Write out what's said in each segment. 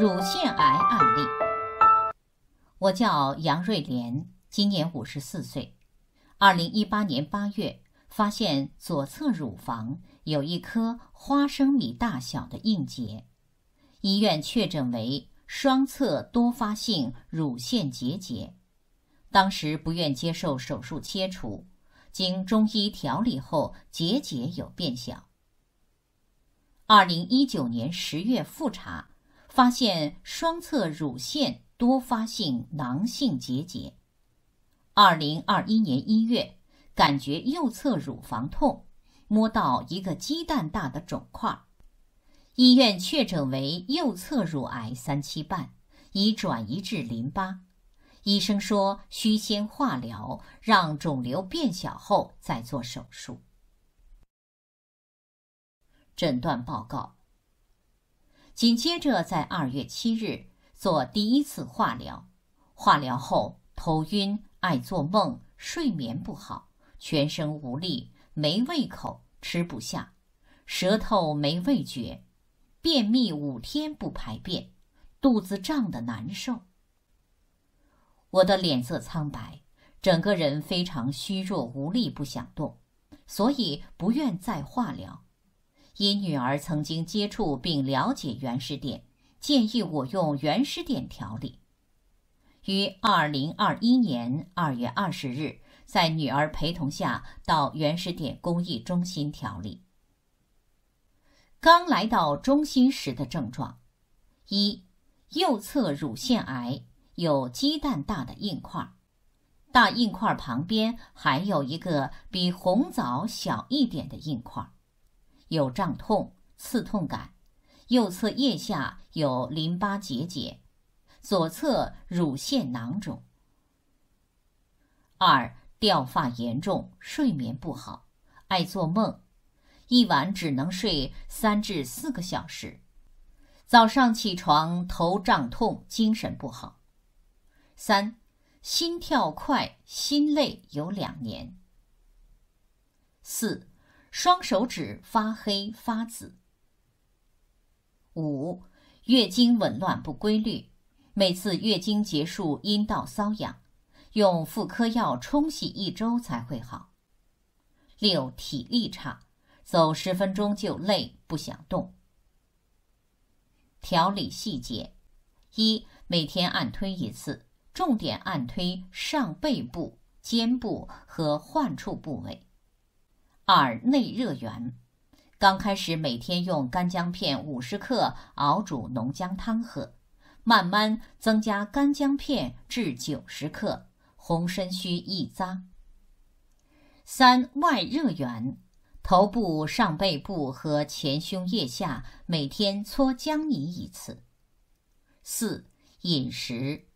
乳腺癌案例。我叫杨瑞莲，今年五十四岁。二零一八年八月发现左侧乳房有一颗花生米大小的硬结，医院确诊为双侧多发性乳腺结节。当时不愿接受手术切除，经中医调理后结节有变小。二零一九年十月复查。发现双侧乳腺多发性囊性结节。二零二一年一月，感觉右侧乳房痛，摸到一个鸡蛋大的肿块。医院确诊为右侧乳癌三七半，已转移至淋巴。医生说需先化疗，让肿瘤变小后再做手术。诊断报告。紧接着，在二月七日做第一次化疗。化疗后头晕，爱做梦，睡眠不好，全身无力，没胃口，吃不下，舌头没味觉，便秘五天不排便，肚子胀得难受。我的脸色苍白，整个人非常虚弱无力，不想动，所以不愿再化疗。因女儿曾经接触并了解原始点，建议我用原始点调理。于二零二一年二月二十日，在女儿陪同下到原始点公益中心调理。刚来到中心时的症状：一、右侧乳腺癌有鸡蛋大的硬块，大硬块旁边还有一个比红枣小一点的硬块。有胀痛、刺痛感，右侧腋下有淋巴结节，左侧乳腺囊肿。二、掉发严重，睡眠不好，爱做梦，一晚只能睡三至四个小时，早上起床头胀痛，精神不好。三、心跳快、心累有两年。四。双手指发黑发紫。五、月经紊乱不规律，每次月经结束阴道瘙痒，用妇科药冲洗一周才会好。六、体力差，走十分钟就累，不想动。调理细节：一、每天按推一次，重点按推上背部、肩部和患处部位。二内热源，刚开始每天用干姜片五十克熬煮浓姜汤喝，慢慢增加干姜片至九十克，红参须一扎。三外热源，头部、上背部和前胸腋下每天搓姜泥一次。四饮食，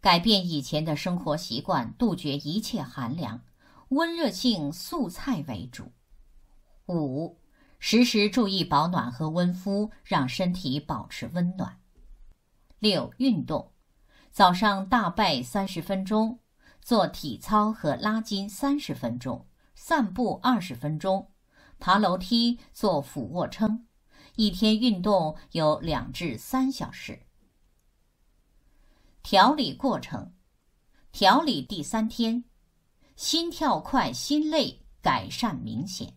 改变以前的生活习惯，杜绝一切寒凉。温热性素菜为主。五、时时注意保暖和温敷，让身体保持温暖。六、运动：早上大拜三十分钟，做体操和拉筋三十分钟，散步二十分钟，爬楼梯，做俯卧撑，一天运动有两至三小时。调理过程：调理第三天。心跳快、心累改善明显，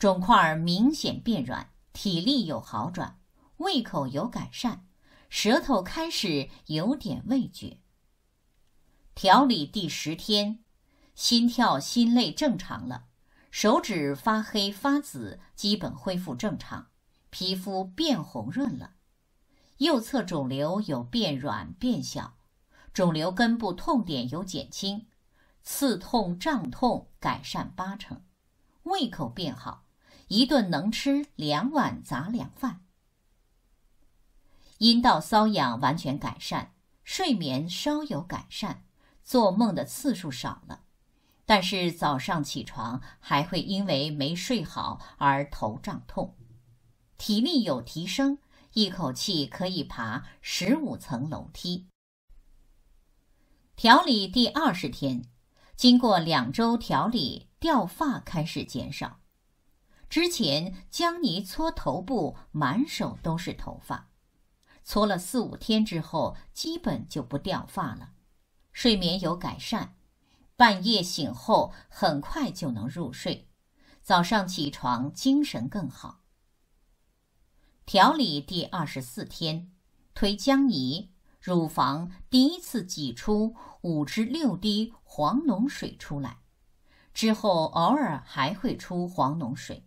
肿块明显变软，体力有好转，胃口有改善，舌头开始有点味觉。调理第十天，心跳、心累正常了，手指发黑发紫基本恢复正常，皮肤变红润了，右侧肿瘤有变软变小，肿瘤根部痛点有减轻。刺痛、胀痛改善八成，胃口变好，一顿能吃两碗杂粮饭。阴道瘙痒完全改善，睡眠稍有改善，做梦的次数少了，但是早上起床还会因为没睡好而头胀痛，体力有提升，一口气可以爬十五层楼梯。调理第二十天。经过两周调理，掉发开始减少。之前江泥搓头部，满手都是头发。搓了四五天之后，基本就不掉发了。睡眠有改善，半夜醒后很快就能入睡，早上起床精神更好。调理第二十四天，推姜泥。乳房第一次挤出五至六滴黄脓水出来，之后偶尔还会出黄脓水。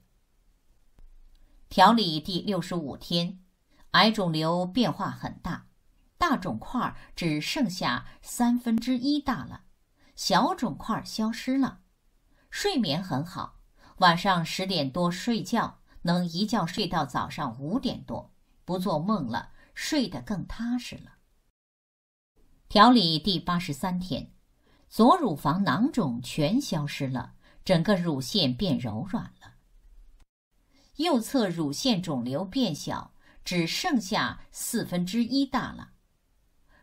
调理第六十五天，癌肿瘤变化很大，大肿块只剩下三分之一大了，小肿块消失了。睡眠很好，晚上十点多睡觉，能一觉睡到早上五点多，不做梦了，睡得更踏实了。调理第八十三天，左乳房囊肿全消失了，整个乳腺变柔软了。右侧乳腺肿瘤变小，只剩下四分之一大了。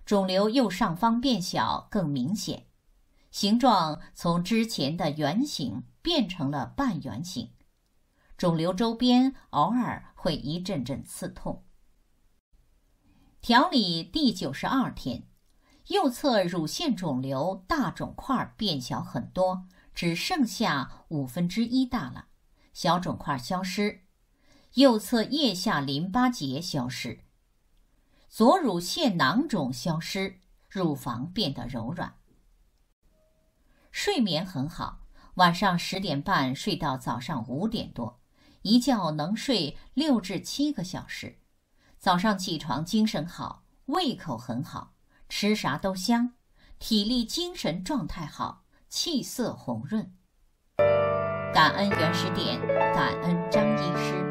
肿瘤右上方变小更明显，形状从之前的圆形变成了半圆形。肿瘤周边偶尔会一阵阵刺痛。调理第九十二天。右侧乳腺肿瘤大肿块变小很多，只剩下五分之一大了，小肿块消失，右侧腋下淋巴结消失，左乳腺囊肿消失，乳房变得柔软。睡眠很好，晚上十点半睡到早上五点多，一觉能睡六至七个小时，早上起床精神好，胃口很好。吃啥都香，体力、精神状态好，气色红润。感恩原始点，感恩张医师。